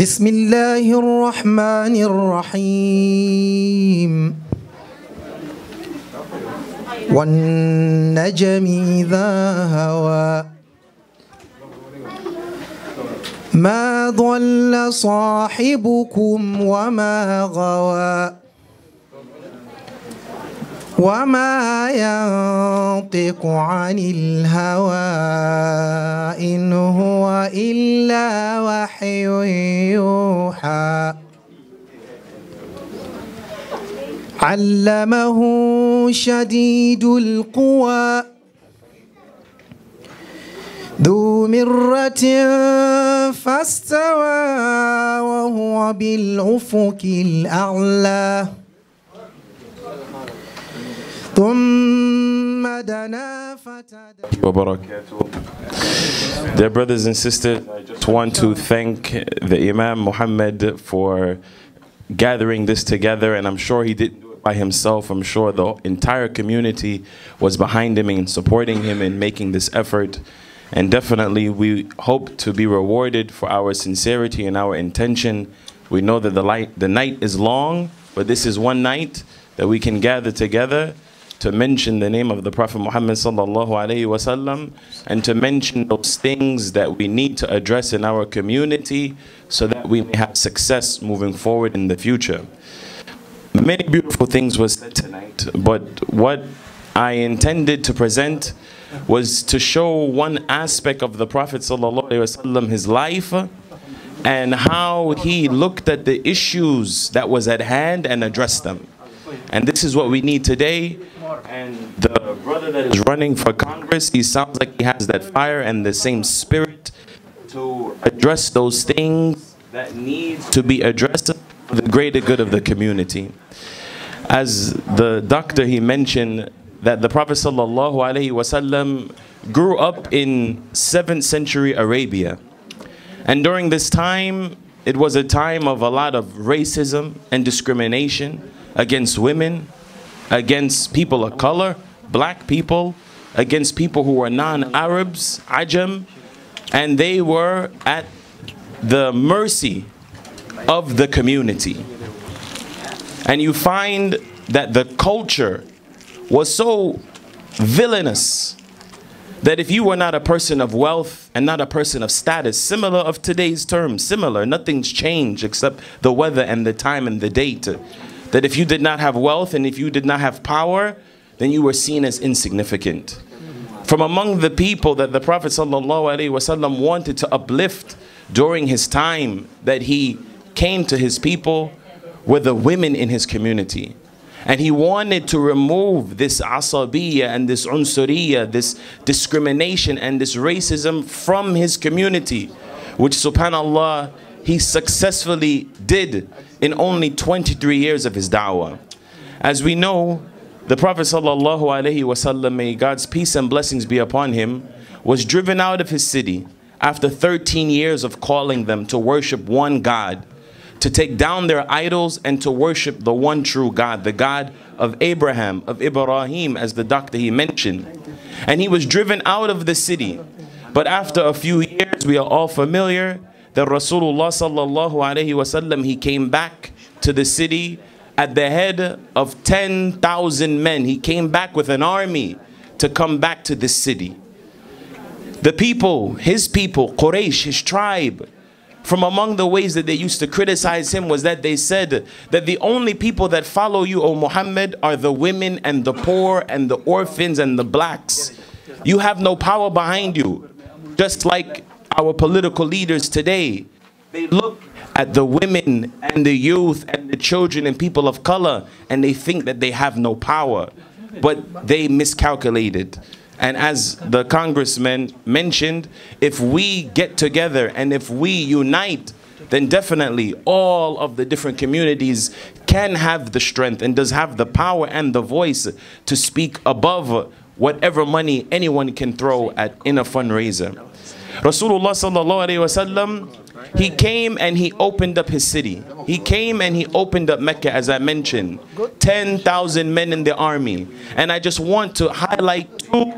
بسم الله الرحمن الرحيم والنجم إذا هوى ما ضل صاحبكم وما غوى وما ينطق عن الهوى إن هو إلا وحي يوحى علمه شديد القوى ذو مرة فاستوى وهو بالأفق الأعلى Dear brothers and sisters, I just want to thank the Imam Muhammad for gathering this together, and I'm sure he didn't do it by himself. I'm sure the entire community was behind him and supporting him in making this effort. And definitely, we hope to be rewarded for our sincerity and our intention. We know that the, light, the night is long, but this is one night that we can gather together to mention the name of the Prophet Muhammad sallallahu alaihi wasallam and to mention those things that we need to address in our community so that we may have success moving forward in the future. Many beautiful things were said tonight, but what I intended to present was to show one aspect of the Prophet sallallahu alayhi wasallam, his life, and how he looked at the issues that was at hand and addressed them. And this is what we need today. And the brother that is running for Congress, he sounds like he has that fire and the same spirit to address those things that need to be addressed for the greater good of the community. As the doctor, he mentioned that the Prophet sallallahu alaihi wasallam grew up in 7th century Arabia. And during this time, it was a time of a lot of racism and discrimination against women, against people of color, black people, against people who were non-Arabs, Ajam, and they were at the mercy of the community. And you find that the culture was so villainous that if you were not a person of wealth and not a person of status, similar of today's terms, similar, nothing's changed except the weather and the time and the date. That if you did not have wealth and if you did not have power, then you were seen as insignificant. From among the people that the Prophet ﷺ wanted to uplift during his time that he came to his people were the women in his community. And he wanted to remove this asabiyya and this unsuriya, this discrimination and this racism from his community, which subhanAllah he successfully did in only 23 years of his da'wah. As we know, the Prophet sallallahu wasallam, may God's peace and blessings be upon him, was driven out of his city after 13 years of calling them to worship one God, to take down their idols and to worship the one true God, the God of Abraham, of Ibrahim, as the doctor he mentioned. And he was driven out of the city. But after a few years, we are all familiar, that Rasulullah sallallahu alaihi wasallam he came back to the city at the head of 10,000 men. He came back with an army to come back to the city. The people, his people, Quraysh, his tribe, from among the ways that they used to criticize him was that they said that the only people that follow you, O Muhammad, are the women and the poor and the orphans and the blacks. You have no power behind you. Just like our political leaders today. They look at the women and the youth and the children and people of color and they think that they have no power. But they miscalculated. And as the congressman mentioned, if we get together and if we unite, then definitely all of the different communities can have the strength and does have the power and the voice to speak above whatever money anyone can throw at in a fundraiser. Rasulullah sallallahu alaihi wasallam, he came and he opened up his city. He came and he opened up Mecca, as I mentioned. 10,000 men in the army. And I just want to highlight two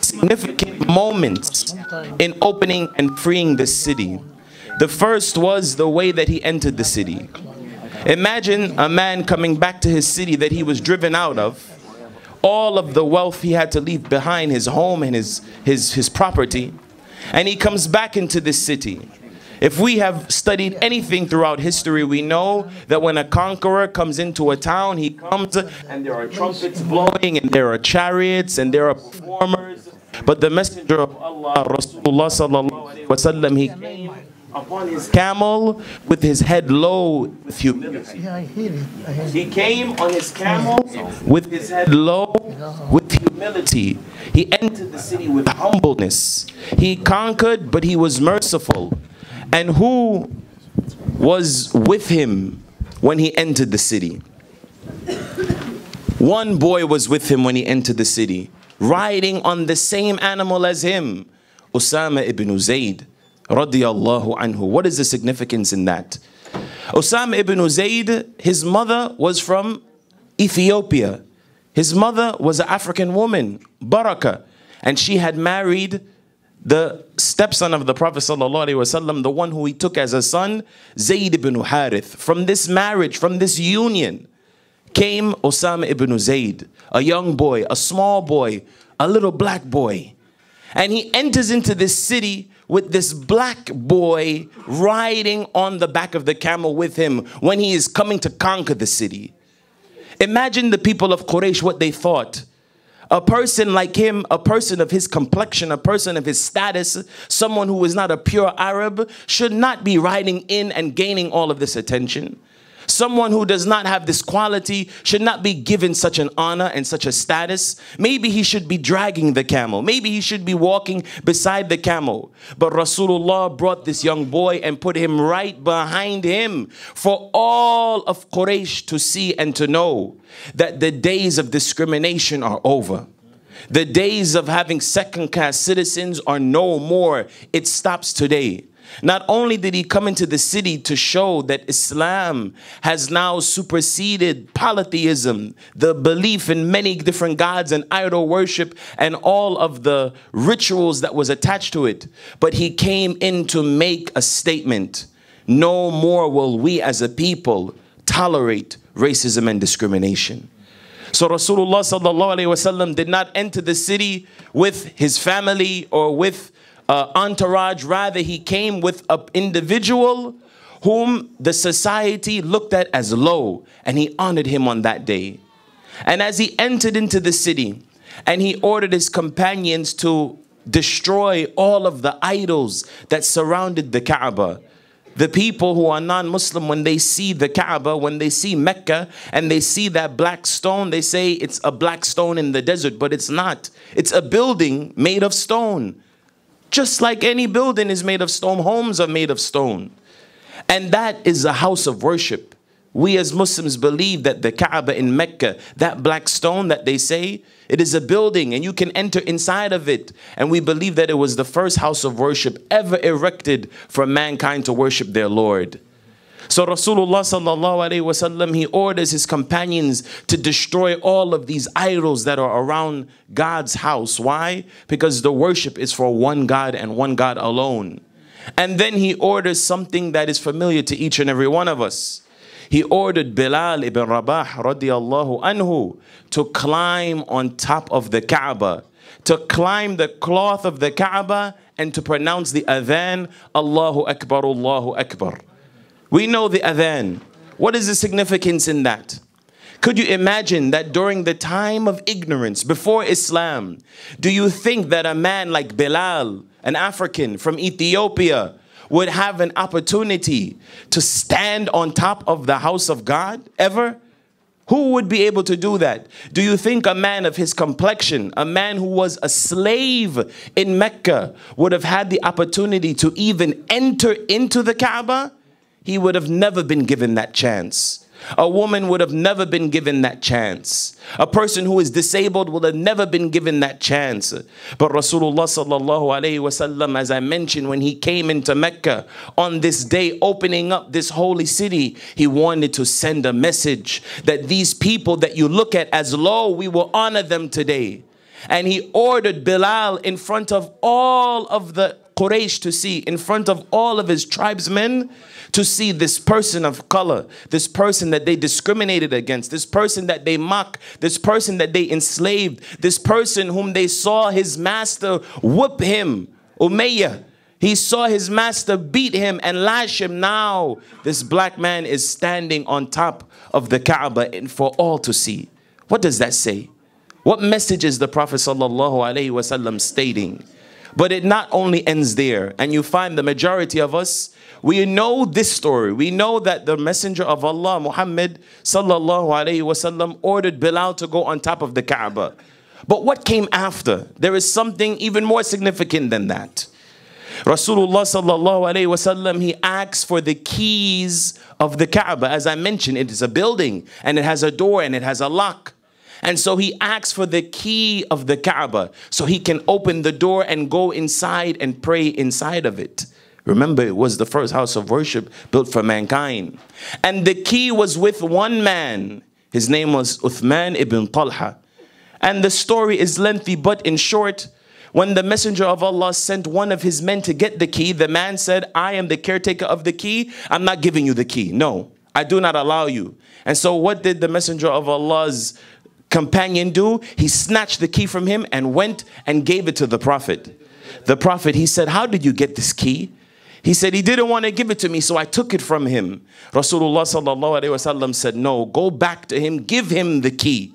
significant moments in opening and freeing the city. The first was the way that he entered the city. Imagine a man coming back to his city that he was driven out of. All of the wealth he had to leave behind, his home and his, his, his property and he comes back into this city. If we have studied anything throughout history, we know that when a conqueror comes into a town, he comes and there are trumpets blowing and there are chariots and there are performers. But the messenger of Allah, Rasulullah sallallahu alayhi wa sallam, he came upon his camel with his head low with humility. Yeah, I hear it. I hear he came on his camel with his head low with humility. He entered the city with humbleness. He conquered, but he was merciful. And who was with him when he entered the city? One boy was with him when he entered the city, riding on the same animal as him, Osama ibn Zayd radiallahu anhu. What is the significance in that? Osama ibn Zayd, his mother was from Ethiopia. His mother was an African woman, Baraka, and she had married the stepson of the Prophet Wasallam, the one who he took as a son, Zayd ibn Harith. From this marriage, from this union, came Osama ibn Zayd, a young boy, a small boy, a little black boy. And he enters into this city with this black boy riding on the back of the camel with him when he is coming to conquer the city. Imagine the people of Quraysh what they thought. A person like him, a person of his complexion, a person of his status, someone who is not a pure Arab, should not be riding in and gaining all of this attention. Someone who does not have this quality should not be given such an honor and such a status. Maybe he should be dragging the camel. Maybe he should be walking beside the camel. But Rasulullah brought this young boy and put him right behind him for all of Quraysh to see and to know that the days of discrimination are over. The days of having second class citizens are no more. It stops today. Not only did he come into the city to show that Islam has now superseded polytheism, the belief in many different gods and idol worship and all of the rituals that was attached to it, but he came in to make a statement. No more will we as a people tolerate racism and discrimination. So Rasulullah sallallahu alaihi wasallam did not enter the city with his family or with uh, entourage. Rather, he came with an individual whom the society looked at as low, and he honored him on that day. And as he entered into the city, and he ordered his companions to destroy all of the idols that surrounded the Kaaba. The people who are non Muslim, when they see the Kaaba, when they see Mecca, and they see that black stone, they say it's a black stone in the desert, but it's not. It's a building made of stone. Just like any building is made of stone, homes are made of stone. And that is a house of worship. We as Muslims believe that the Kaaba in Mecca, that black stone that they say, it is a building and you can enter inside of it. And we believe that it was the first house of worship ever erected for mankind to worship their Lord. So Rasulullah sallallahu wasallam he orders his companions to destroy all of these idols that are around God's house. Why? Because the worship is for one God and one God alone. And then he orders something that is familiar to each and every one of us. He ordered Bilal ibn Rabah radiallahu anhu to climb on top of the Kaaba, to climb the cloth of the Kaaba and to pronounce the adhan, Allahu Akbar, Allahu Akbar. We know the adhan. What is the significance in that? Could you imagine that during the time of ignorance, before Islam, do you think that a man like Bilal, an African from Ethiopia, would have an opportunity to stand on top of the house of God ever? Who would be able to do that? Do you think a man of his complexion, a man who was a slave in Mecca, would have had the opportunity to even enter into the Kaaba? he would have never been given that chance. A woman would have never been given that chance. A person who is disabled would have never been given that chance. But Rasulullah sallallahu alayhi wasallam, as I mentioned, when he came into Mecca on this day, opening up this holy city, he wanted to send a message that these people that you look at as low, we will honor them today. And he ordered Bilal in front of all of the Quraysh to see, in front of all of his tribesmen, to see this person of color, this person that they discriminated against, this person that they mocked, this person that they enslaved, this person whom they saw his master whoop him, Umayyah. He saw his master beat him and lash him. Now, this black man is standing on top of the Kaaba and for all to see. What does that say? What message is the Prophet ﷺ stating? But it not only ends there. And you find the majority of us, we know this story. We know that the messenger of Allah, Muhammad sallallahu alayhi wasallam, ordered Bilal to go on top of the Kaaba. But what came after? There is something even more significant than that. Rasulullah sallallahu alayhi wasallam, he asks for the keys of the Kaaba. As I mentioned, it is a building and it has a door and it has a lock. And so he asks for the key of the Kaaba so he can open the door and go inside and pray inside of it. Remember, it was the first house of worship built for mankind. And the key was with one man. His name was Uthman ibn Talha. And the story is lengthy, but in short, when the messenger of Allah sent one of his men to get the key, the man said, I am the caretaker of the key. I'm not giving you the key. No, I do not allow you. And so, what did the messenger of Allah's companion do? He snatched the key from him and went and gave it to the prophet. The prophet, he said, How did you get this key? He said he didn't want to give it to me, so I took it from him. Rasulullah sallallahu alaihi wasallam said, "No, go back to him, give him the key,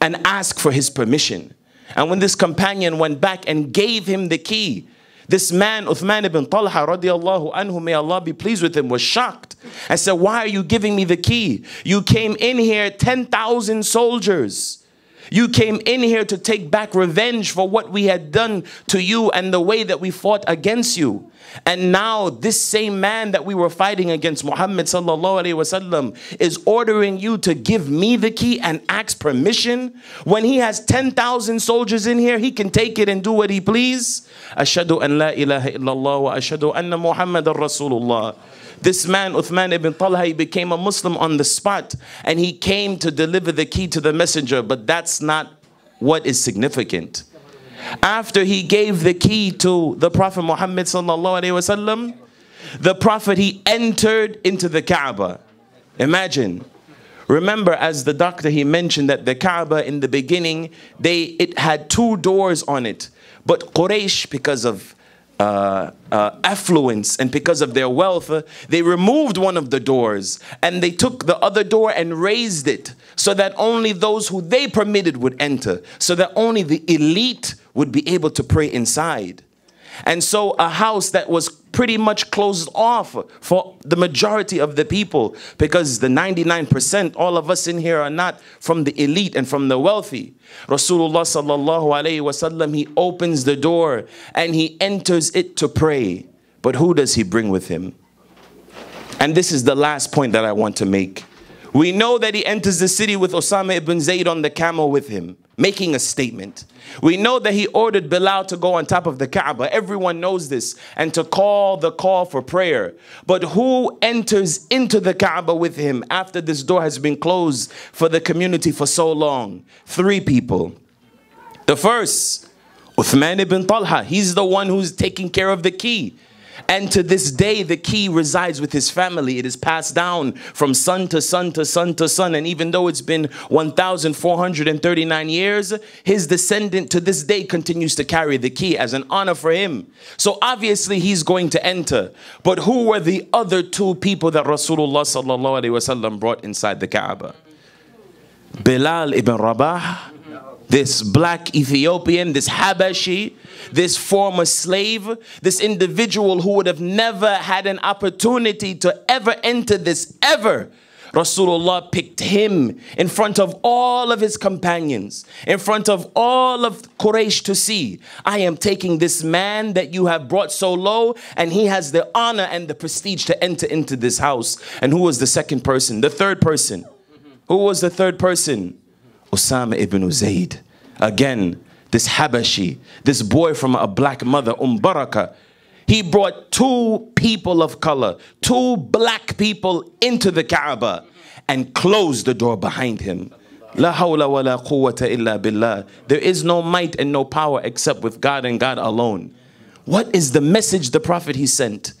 and ask for his permission." And when this companion went back and gave him the key, this man, Uthman ibn Talha radiallahu anhu, may Allah be pleased with him, was shocked and said, why are you giving me the key? You came in here, 10,000 soldiers. You came in here to take back revenge for what we had done to you and the way that we fought against you. And now this same man that we were fighting against, Muhammad sallallahu alaihi wasallam, is ordering you to give me the key and ask permission. When he has 10,000 soldiers in here, he can take it and do what he please. Ashhadu an la ilaha illallah wa ashadu anna Muhammadan Rasulullah. This man, Uthman ibn Talha, he became a Muslim on the spot and he came to deliver the key to the messenger, but that's not what is significant. After he gave the key to the Prophet Muhammad sallallahu alaihi wasallam, the Prophet he entered into the Kaaba. Imagine. Remember, as the doctor he mentioned that the Kaaba in the beginning, they it had two doors on it. But Quraysh, because of uh, uh, affluence and because of their wealth, uh, they removed one of the doors and they took the other door and raised it so that only those who they permitted would enter, so that only the elite would be able to pray inside. And so a house that was pretty much closed off for the majority of the people because the 99%, all of us in here are not from the elite and from the wealthy. Rasulullah sallallahu alayhi wasallam, he opens the door and he enters it to pray. But who does he bring with him? And this is the last point that I want to make. We know that he enters the city with Osama ibn Zayd on the camel with him making a statement. We know that he ordered Bilal to go on top of the Kaaba. Everyone knows this. And to call the call for prayer. But who enters into the Kaaba with him after this door has been closed for the community for so long? Three people. The first, Uthman ibn Talha. He's the one who's taking care of the key. And to this day, the key resides with his family. It is passed down from son to son to son to son. And even though it's been 1,439 years, his descendant to this day continues to carry the key as an honor for him. So obviously, he's going to enter. But who were the other two people that Rasulullah brought inside the Kaaba? Bilal ibn Rabah this black Ethiopian, this Habashi, this former slave, this individual who would have never had an opportunity to ever enter this ever. Rasulullah picked him in front of all of his companions, in front of all of Quraysh to see. I am taking this man that you have brought so low, and he has the honor and the prestige to enter into this house. And who was the second person? The third person. Who was the third person? Osama ibn Zayd. Again, this Habashi, this boy from a black mother, Umbaraka, he brought two people of color, two black people into the Kaaba and closed the door behind him. La hawla wa la quwwata illa billah. There is no might and no power except with God and God alone. What is the message the Prophet he sent?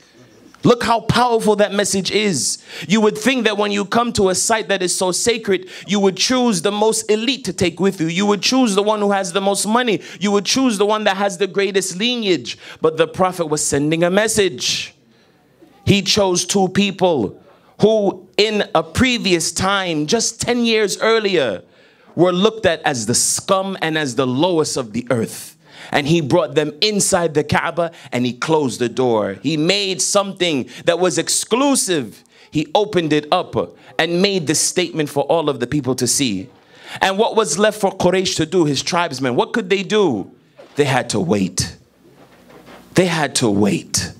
Look how powerful that message is. You would think that when you come to a site that is so sacred, you would choose the most elite to take with you. You would choose the one who has the most money. You would choose the one that has the greatest lineage. But the Prophet was sending a message. He chose two people who, in a previous time, just 10 years earlier, were looked at as the scum and as the lowest of the earth and he brought them inside the Kaaba and he closed the door. He made something that was exclusive. He opened it up and made the statement for all of the people to see. And what was left for Quraysh to do, his tribesmen, what could they do? They had to wait. They had to wait.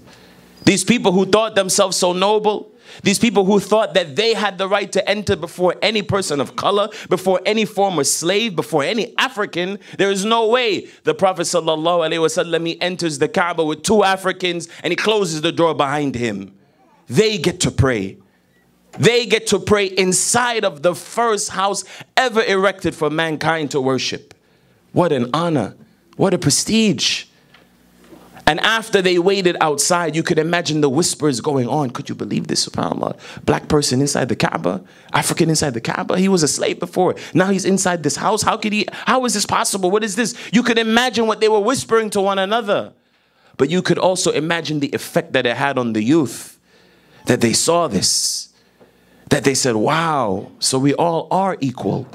These people who thought themselves so noble, these people who thought that they had the right to enter before any person of color, before any former slave, before any African. There is no way the Prophet ﷺ, he enters the Kaaba with two Africans and he closes the door behind him. They get to pray. They get to pray inside of the first house ever erected for mankind to worship. What an honor. What a prestige. And after they waited outside, you could imagine the whispers going on. Could you believe this, subhanAllah? Black person inside the Kaaba, African inside the Kaaba. He was a slave before. Now he's inside this house. How could he, how is this possible? What is this? You could imagine what they were whispering to one another. But you could also imagine the effect that it had on the youth that they saw this, that they said, wow, so we all are equal.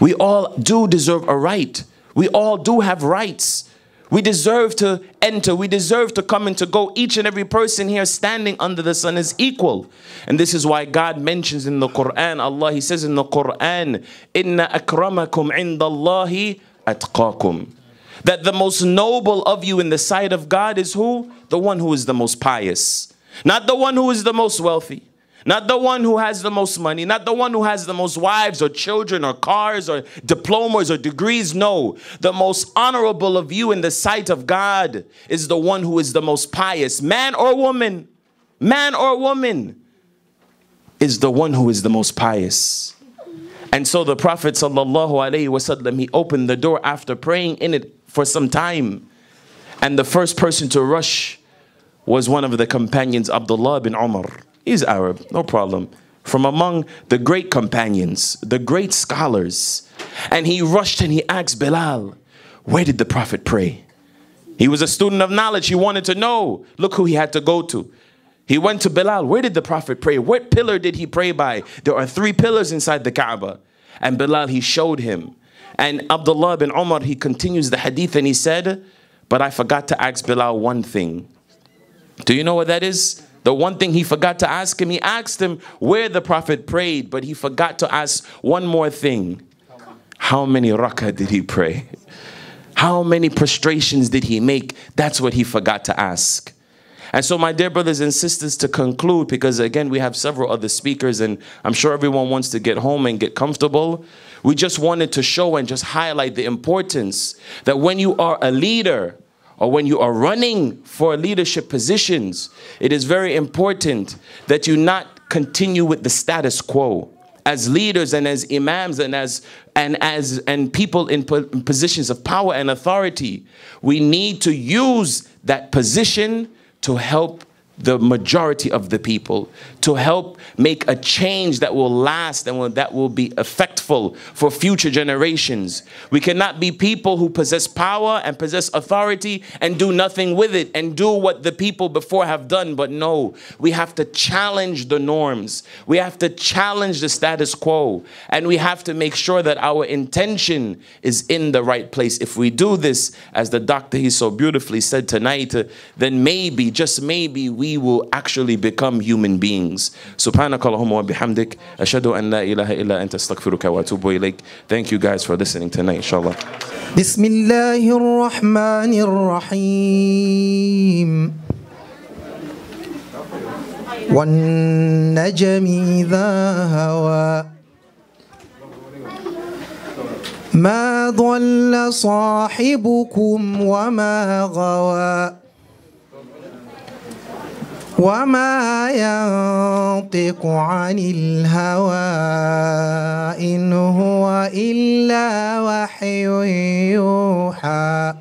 We all do deserve a right. We all do have rights. We deserve to enter. We deserve to come and to go. Each and every person here standing under the sun is equal. And this is why God mentions in the Quran, Allah, He says in the Quran, Inna akramakum indallahi atqakum. That the most noble of you in the sight of God is who? The one who is the most pious. Not the one who is the most wealthy. Not the one who has the most money, not the one who has the most wives or children or cars or diplomas or degrees. No, the most honorable of you in the sight of God is the one who is the most pious, man or woman, man or woman is the one who is the most pious. And so the Prophet wasallam, he opened the door after praying in it for some time. And the first person to rush was one of the companions, Abdullah bin Umar. He's Arab, no problem. From among the great companions, the great scholars. And he rushed and he asked Bilal, Where did the Prophet pray? He was a student of knowledge. He wanted to know. Look who he had to go to. He went to Bilal. Where did the Prophet pray? What pillar did he pray by? There are three pillars inside the Kaaba. And Bilal, he showed him. And Abdullah bin Umar, he continues the hadith and he said, But I forgot to ask Bilal one thing. Do you know what that is? The one thing he forgot to ask him, he asked him where the Prophet prayed, but he forgot to ask one more thing. How many rak'ah did he pray? How many prostrations did he make? That's what he forgot to ask. And so, my dear brothers and sisters, to conclude, because again, we have several other speakers, and I'm sure everyone wants to get home and get comfortable. We just wanted to show and just highlight the importance that when you are a leader, or when you are running for leadership positions, it is very important that you not continue with the status quo. As leaders and as imams and as and as and people in, positions of power and authority, we need to use that position to help the majority of the people to help make a change that will last and will, that will be effectful for future generations. We cannot be people who possess power and possess authority and do nothing with it and do what the people before have done. But no, we have to challenge the norms. We have to challenge the status quo. And we have to make sure that our intention is in the right place. If we do this, as the doctor he so beautifully said tonight, uh, then maybe, just maybe, we we will actually become human beings. Subhanakallahumma wa bihamdik. Ashadu an la ilaha illa anta astaghfiruka wa atubu ilayk. Thank you guys for listening tonight, inshallah. Bismillahir Rahmanir Rahim. والنجم إذا هوى ما ضل صاحبكم وما غوى وما ينطق عن الهوى إن هو إلا وحي يوحى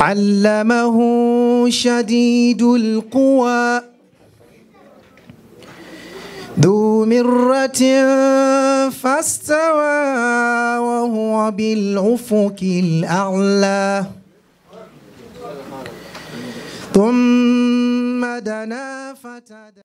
علمه شديد القوى ذو مرة فاستوى وهو بالعفق الأعلى ثم دنا فتدلى